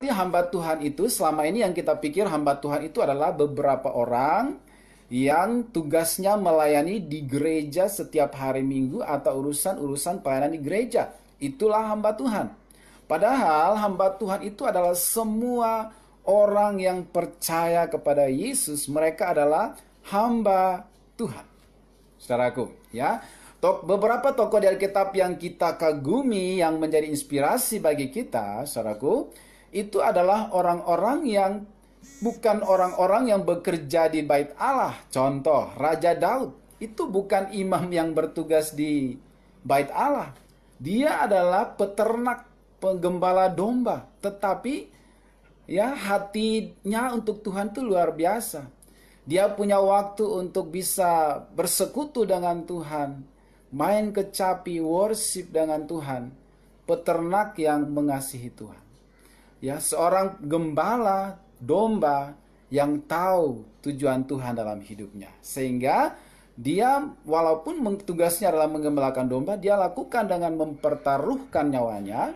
Jadi hamba Tuhan itu selama ini yang kita pikir hamba Tuhan itu adalah beberapa orang yang tugasnya melayani di gereja setiap hari Minggu atau urusan-urusan pelayanan di gereja. Itulah hamba Tuhan. Padahal hamba Tuhan itu adalah semua orang yang percaya kepada Yesus, mereka adalah hamba Tuhan. Saudaraku, ya. Tok, beberapa tokoh di Alkitab yang kita kagumi yang menjadi inspirasi bagi kita, saudaraku, itu adalah orang-orang yang bukan orang-orang yang bekerja di bait Allah. Contoh, Raja Daud itu bukan imam yang bertugas di bait Allah. Dia adalah peternak penggembala domba, tetapi ya hatinya untuk Tuhan itu luar biasa. Dia punya waktu untuk bisa bersekutu dengan Tuhan, main kecapi worship dengan Tuhan, peternak yang mengasihi Tuhan ya seorang gembala domba yang tahu tujuan Tuhan dalam hidupnya sehingga dia walaupun tugasnya adalah menggembalakan domba dia lakukan dengan mempertaruhkan nyawanya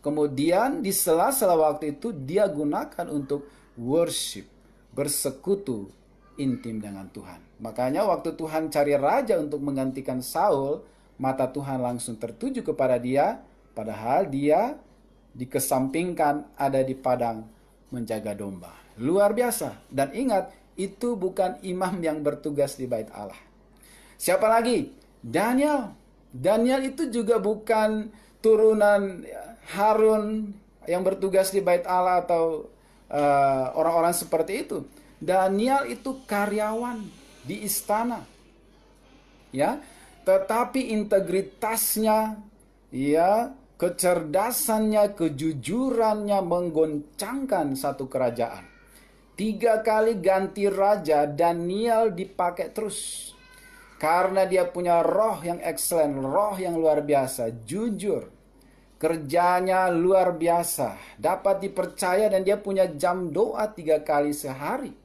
kemudian di sela-sela waktu itu dia gunakan untuk worship bersekutu intim dengan Tuhan makanya waktu Tuhan cari raja untuk menggantikan Saul mata Tuhan langsung tertuju kepada dia padahal dia dikesampingkan ada di padang menjaga domba. Luar biasa. Dan ingat, itu bukan imam yang bertugas di bait Allah. Siapa lagi? Daniel. Daniel itu juga bukan turunan Harun yang bertugas di bait Allah atau eh, orang-orang uh, seperti itu. Daniel itu karyawan di istana. Ya. Tetapi integritasnya ya kecerdasannya, kejujurannya menggoncangkan satu kerajaan. Tiga kali ganti raja, Daniel dipakai terus. Karena dia punya roh yang excellent, roh yang luar biasa, jujur. Kerjanya luar biasa, dapat dipercaya dan dia punya jam doa tiga kali sehari.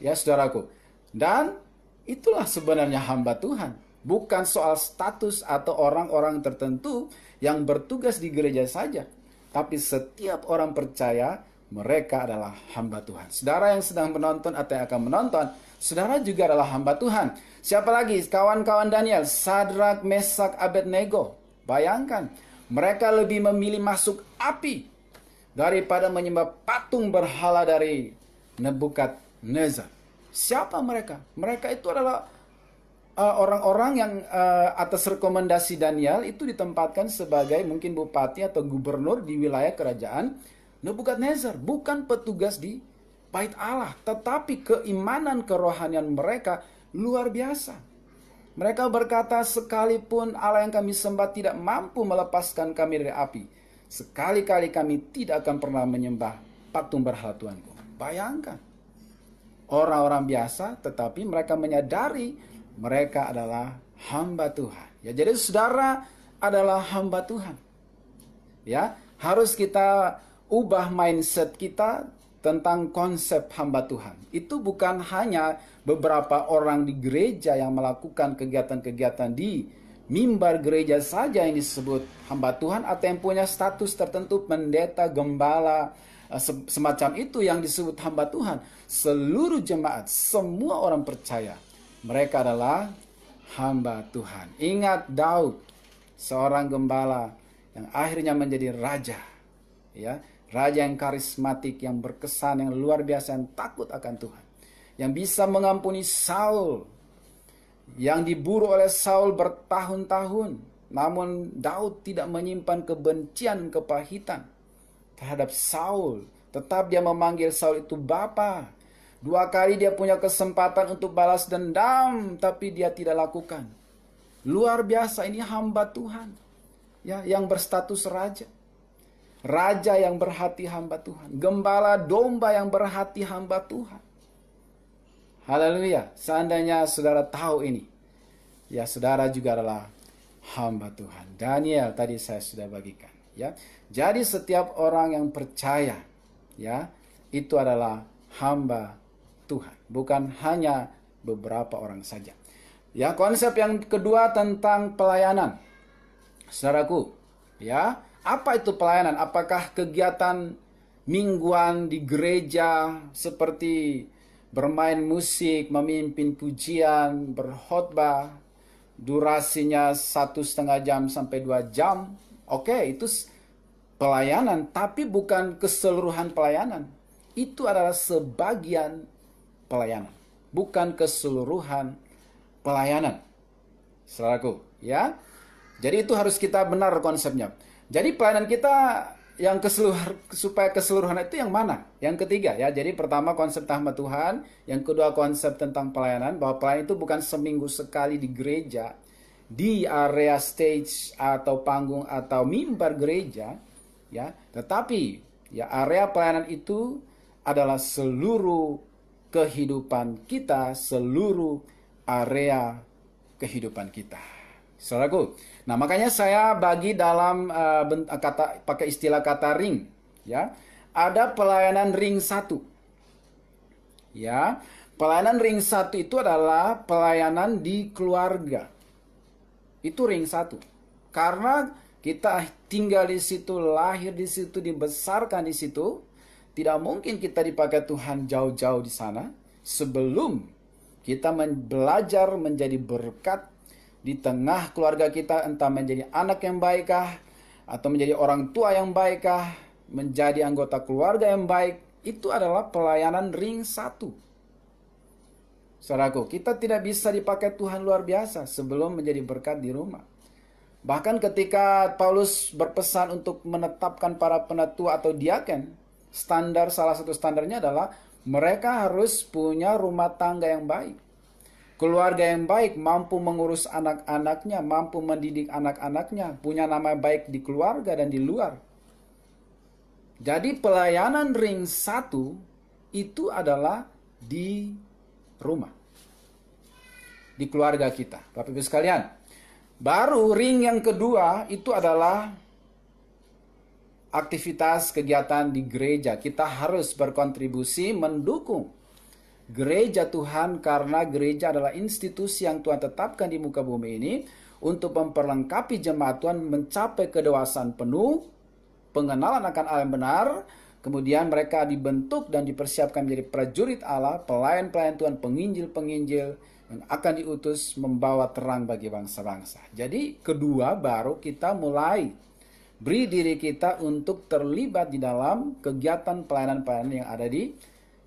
Ya saudaraku, dan itulah sebenarnya hamba Tuhan bukan soal status atau orang-orang tertentu yang bertugas di gereja saja, tapi setiap orang percaya mereka adalah hamba Tuhan. Saudara yang sedang menonton atau yang akan menonton, saudara juga adalah hamba Tuhan. Siapa lagi? Kawan-kawan Daniel, Sadrak, Mesak, Abednego. Bayangkan, mereka lebih memilih masuk api daripada menyembah patung berhala dari Nebukadnezar. Siapa mereka? Mereka itu adalah Eh, orang-orang yang uh, atas rekomendasi Daniel itu ditempatkan sebagai mungkin bupati atau gubernur di wilayah kerajaan Nebukadnezar, bukan petugas di bait Allah, tetapi keimanan kerohanian mereka luar biasa. Mereka berkata, "Sekalipun Allah yang kami sembah tidak mampu melepaskan kami dari api, sekali-kali kami tidak akan pernah menyembah patung berhala Tuhanku." Bayangkan, orang-orang biasa, tetapi mereka menyadari mereka adalah hamba Tuhan. Ya, jadi saudara adalah hamba Tuhan. Ya, harus kita ubah mindset kita tentang konsep hamba Tuhan. Itu bukan hanya beberapa orang di gereja yang melakukan kegiatan-kegiatan di mimbar gereja saja yang disebut hamba Tuhan atau yang punya status tertentu pendeta, gembala, eh, semacam itu yang disebut hamba Tuhan. Seluruh jemaat, semua orang percaya mereka adalah hamba Tuhan. Ingat Daud, seorang gembala yang akhirnya menjadi raja. Ya, raja yang karismatik, yang berkesan, yang luar biasa, yang takut akan Tuhan. Yang bisa mengampuni Saul yang diburu oleh Saul bertahun-tahun. Namun Daud tidak menyimpan kebencian, kepahitan terhadap Saul. Tetap dia memanggil Saul itu Bapak. Dua kali dia punya kesempatan untuk balas dendam, tapi dia tidak lakukan. Luar biasa ini hamba Tuhan ya yang berstatus raja. Raja yang berhati hamba Tuhan, gembala domba yang berhati hamba Tuhan. Haleluya. Seandainya saudara tahu ini, ya saudara juga adalah hamba Tuhan. Daniel tadi saya sudah bagikan, ya. Jadi setiap orang yang percaya, ya, itu adalah hamba Tuhan, bukan hanya beberapa orang saja. Ya, konsep yang kedua tentang pelayanan. Saudaraku, ya, apa itu pelayanan? Apakah kegiatan mingguan di gereja seperti bermain musik, memimpin pujian, berkhotbah, durasinya satu setengah jam sampai dua jam. Oke, itu pelayanan, tapi bukan keseluruhan pelayanan. Itu adalah sebagian pelayanan, bukan keseluruhan pelayanan. selaku, ya. Jadi itu harus kita benar konsepnya. Jadi pelayanan kita yang keseluruhan supaya keseluruhan itu yang mana? Yang ketiga ya. Jadi pertama konsep rahmat Tuhan, yang kedua konsep tentang pelayanan bahwa pelayanan itu bukan seminggu sekali di gereja, di area stage atau panggung atau mimbar gereja ya, tetapi ya area pelayanan itu adalah seluruh kehidupan kita, seluruh area kehidupan kita. Saudaraku, nah makanya saya bagi dalam uh, kata pakai istilah kata ring, ya. Ada pelayanan ring satu, Ya. Pelayanan ring satu itu adalah pelayanan di keluarga. Itu ring satu. Karena kita tinggal di situ, lahir di situ, dibesarkan di situ, tidak mungkin kita dipakai Tuhan jauh-jauh di sana sebelum kita belajar menjadi berkat di tengah keluarga kita entah menjadi anak yang baikkah atau menjadi orang tua yang baikkah, menjadi anggota keluarga yang baik, itu adalah pelayanan ring satu. Saudaraku, kita tidak bisa dipakai Tuhan luar biasa sebelum menjadi berkat di rumah. Bahkan ketika Paulus berpesan untuk menetapkan para penatua atau diaken, standar salah satu standarnya adalah mereka harus punya rumah tangga yang baik. Keluarga yang baik mampu mengurus anak-anaknya, mampu mendidik anak-anaknya, punya nama baik di keluarga dan di luar. Jadi pelayanan ring satu itu adalah di rumah. Di keluarga kita. Bapak Ibu sekalian, baru ring yang kedua itu adalah aktivitas kegiatan di gereja. Kita harus berkontribusi mendukung gereja Tuhan karena gereja adalah institusi yang Tuhan tetapkan di muka bumi ini untuk memperlengkapi jemaat Tuhan mencapai kedewasaan penuh, pengenalan akan Allah yang benar, Kemudian mereka dibentuk dan dipersiapkan menjadi prajurit Allah, pelayan-pelayan Tuhan, penginjil-penginjil yang akan diutus membawa terang bagi bangsa-bangsa. Jadi kedua baru kita mulai Beri diri kita untuk terlibat di dalam kegiatan pelayanan-pelayanan yang ada di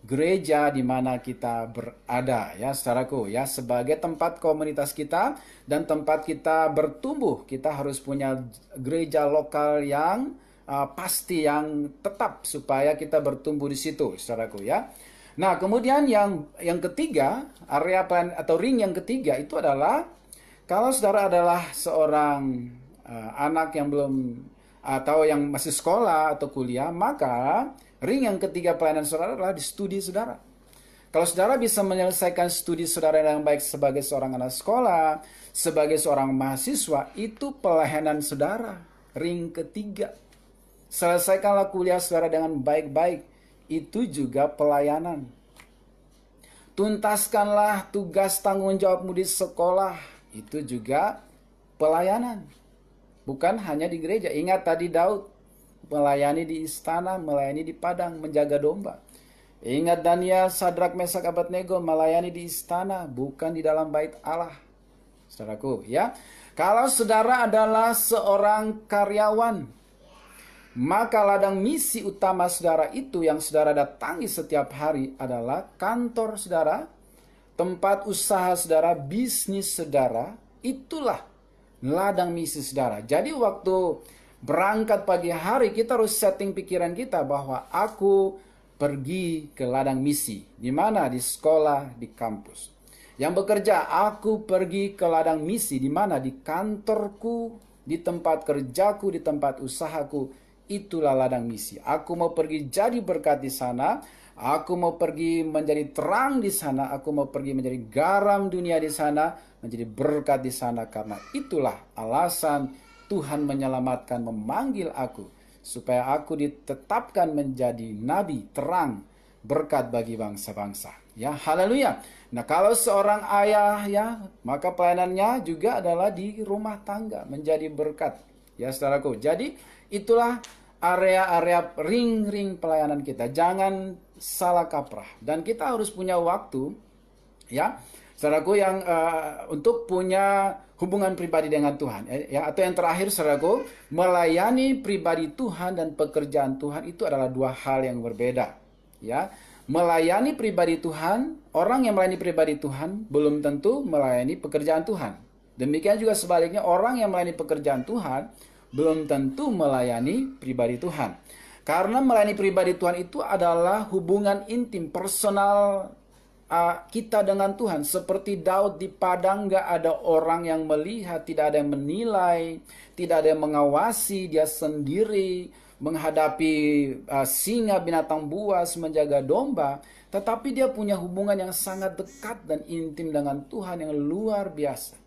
gereja di mana kita berada ya saudaraku ya sebagai tempat komunitas kita dan tempat kita bertumbuh kita harus punya gereja lokal yang uh, pasti yang tetap supaya kita bertumbuh di situ saudaraku ya nah kemudian yang yang ketiga area plan atau ring yang ketiga itu adalah kalau saudara adalah seorang uh, anak yang belum atau yang masih sekolah atau kuliah, maka ring yang ketiga pelayanan saudara adalah di studi saudara. Kalau saudara bisa menyelesaikan studi saudara yang baik sebagai seorang anak sekolah, sebagai seorang mahasiswa, itu pelayanan saudara, ring ketiga. Selesaikanlah kuliah saudara dengan baik-baik, itu juga pelayanan. Tuntaskanlah tugas tanggung jawabmu di sekolah, itu juga pelayanan Bukan hanya di gereja. Ingat tadi Daud melayani di istana, melayani di padang, menjaga domba. Ingat Daniel, Sadrak, Mesak, Abadnego melayani di istana, bukan di dalam bait Allah. Saudaraku, ya. Kalau saudara adalah seorang karyawan, maka ladang misi utama saudara itu yang saudara datangi setiap hari adalah kantor saudara, tempat usaha saudara, bisnis saudara, itulah ladang misi saudara. Jadi waktu berangkat pagi hari kita harus setting pikiran kita bahwa aku pergi ke ladang misi. Di mana? Di sekolah, di kampus. Yang bekerja, aku pergi ke ladang misi. Di mana? Di kantorku, di tempat kerjaku, di tempat usahaku. Itulah ladang misi. Aku mau pergi jadi berkat di sana Aku mau pergi menjadi terang di sana, aku mau pergi menjadi garam dunia di sana, menjadi berkat di sana karena itulah alasan Tuhan menyelamatkan memanggil aku supaya aku ditetapkan menjadi nabi terang berkat bagi bangsa-bangsa. Ya, haleluya. Nah, kalau seorang ayah ya, maka pelayanannya juga adalah di rumah tangga menjadi berkat. Ya, saudaraku. Jadi itulah area-area ring-ring pelayanan kita. Jangan salah kaprah. Dan kita harus punya waktu, ya, saudaraku yang uh, untuk punya hubungan pribadi dengan Tuhan. Eh, ya, atau yang terakhir, saudaraku, melayani pribadi Tuhan dan pekerjaan Tuhan itu adalah dua hal yang berbeda. Ya, melayani pribadi Tuhan, orang yang melayani pribadi Tuhan belum tentu melayani pekerjaan Tuhan. Demikian juga sebaliknya, orang yang melayani pekerjaan Tuhan belum tentu melayani pribadi Tuhan. Karena melayani pribadi Tuhan itu adalah hubungan intim, personal uh, kita dengan Tuhan. Seperti Daud di Padang gak ada orang yang melihat, tidak ada yang menilai, tidak ada yang mengawasi, dia sendiri menghadapi uh, singa, binatang buas, menjaga domba. Tetapi dia punya hubungan yang sangat dekat dan intim dengan Tuhan yang luar biasa.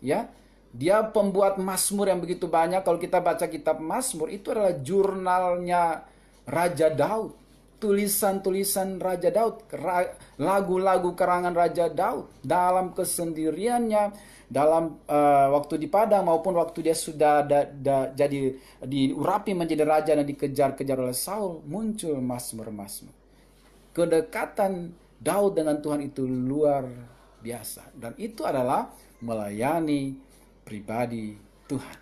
Ya, dia pembuat Mazmur yang begitu banyak. Kalau kita baca kitab Mazmur itu adalah jurnalnya Raja Daud. Tulisan-tulisan Raja Daud, lagu-lagu karangan Raja Daud dalam kesendiriannya, dalam uh, waktu di Padang maupun waktu dia sudah da, da, jadi diurapi menjadi raja dan dikejar-kejar oleh Saul, muncul Mazmur-Mazmur. Kedekatan Daud dengan Tuhan itu luar biasa dan itu adalah melayani pribadi Tuhan.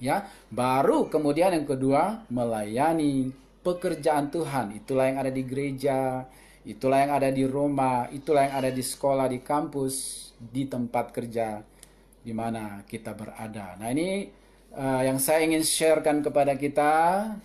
Ya, baru kemudian yang kedua melayani pekerjaan Tuhan. Itulah yang ada di gereja, itulah yang ada di rumah, itulah yang ada di sekolah, di kampus, di tempat kerja di mana kita berada. Nah, ini uh, yang saya ingin sharekan kepada kita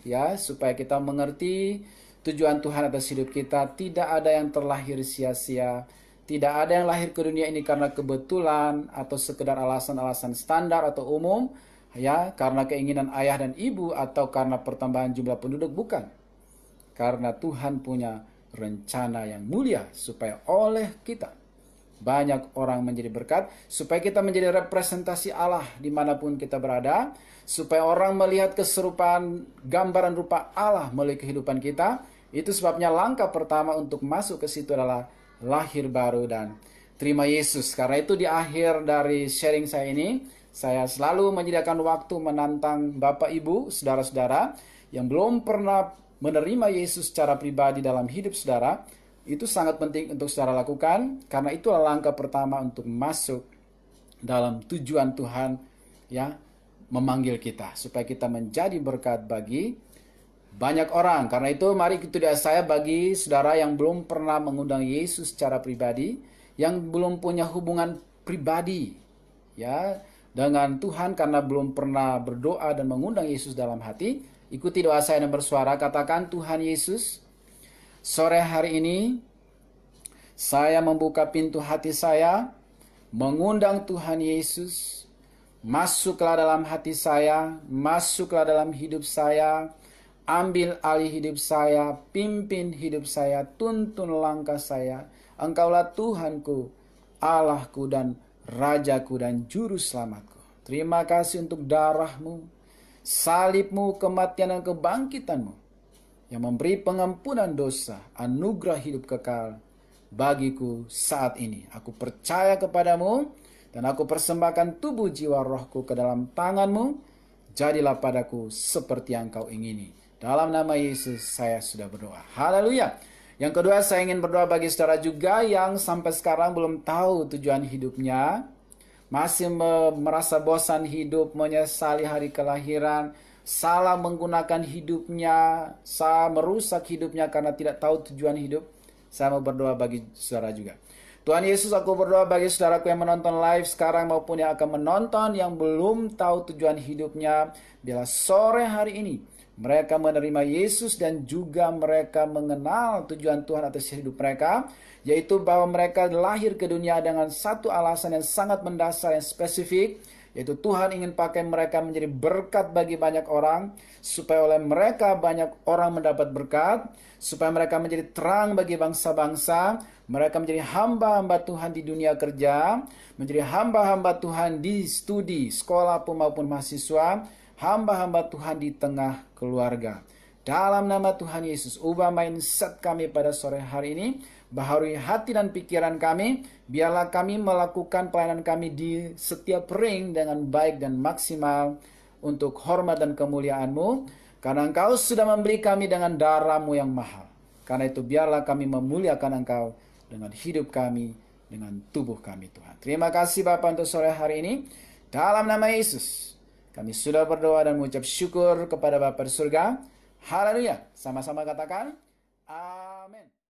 ya supaya kita mengerti tujuan Tuhan atas hidup kita. Tidak ada yang terlahir sia-sia tidak ada yang lahir ke dunia ini karena kebetulan atau sekedar alasan-alasan standar atau umum, ya, karena keinginan ayah dan ibu atau karena pertambahan jumlah penduduk, bukan. Karena Tuhan punya rencana yang mulia supaya oleh kita banyak orang menjadi berkat, supaya kita menjadi representasi Allah dimanapun kita berada, supaya orang melihat keserupaan gambaran rupa Allah melalui kehidupan kita. Itu sebabnya langkah pertama untuk masuk ke situ adalah lahir baru dan terima Yesus. Karena itu di akhir dari sharing saya ini, saya selalu menyediakan waktu menantang Bapak Ibu, saudara-saudara yang belum pernah menerima Yesus secara pribadi dalam hidup saudara, itu sangat penting untuk saudara lakukan karena itu langkah pertama untuk masuk dalam tujuan Tuhan ya memanggil kita supaya kita menjadi berkat bagi banyak orang. Karena itu mari kita tidak saya bagi saudara yang belum pernah mengundang Yesus secara pribadi, yang belum punya hubungan pribadi ya dengan Tuhan karena belum pernah berdoa dan mengundang Yesus dalam hati, ikuti doa saya yang bersuara katakan Tuhan Yesus, sore hari ini saya membuka pintu hati saya, mengundang Tuhan Yesus Masuklah dalam hati saya, masuklah dalam hidup saya, Ambil alih hidup saya, pimpin hidup saya, tuntun langkah saya. Engkaulah Tuhanku, Allahku dan Rajaku dan Juru Selamatku. Terima kasih untuk darahmu, salibmu, kematian dan kebangkitanmu. Yang memberi pengampunan dosa, anugerah hidup kekal bagiku saat ini. Aku percaya kepadamu dan aku persembahkan tubuh jiwa rohku ke dalam tanganmu. Jadilah padaku seperti yang kau ingini. Dalam nama Yesus saya sudah berdoa. Haleluya. Yang kedua saya ingin berdoa bagi saudara juga yang sampai sekarang belum tahu tujuan hidupnya. Masih merasa bosan hidup, menyesali hari kelahiran, salah menggunakan hidupnya, salah merusak hidupnya karena tidak tahu tujuan hidup. Saya mau berdoa bagi saudara juga. Tuhan Yesus, aku berdoa bagi saudaraku yang menonton live sekarang maupun yang akan menonton yang belum tahu tujuan hidupnya. Bila sore hari ini mereka menerima Yesus dan juga mereka mengenal tujuan Tuhan atas hidup mereka, yaitu bahwa mereka lahir ke dunia dengan satu alasan yang sangat mendasar yang spesifik, yaitu Tuhan ingin pakai mereka menjadi berkat bagi banyak orang, supaya oleh mereka banyak orang mendapat berkat, supaya mereka menjadi terang bagi bangsa-bangsa, mereka menjadi hamba-hamba Tuhan di dunia kerja, menjadi hamba-hamba Tuhan di studi, sekolah maupun mahasiswa, hamba-hamba Tuhan di tengah keluarga. Dalam nama Tuhan Yesus, ubah mindset kami pada sore hari ini, baharui hati dan pikiran kami, biarlah kami melakukan pelayanan kami di setiap ring dengan baik dan maksimal untuk hormat dan kemuliaanMu, karena Engkau sudah memberi kami dengan darahMu yang mahal. Karena itu biarlah kami memuliakan Engkau dengan hidup kami, dengan tubuh kami Tuhan. Terima kasih Bapak untuk sore hari ini. Dalam nama Yesus, kami sudah berdoa dan mengucap syukur kepada Bapa di surga. Haleluya. Sama-sama katakan. Amin.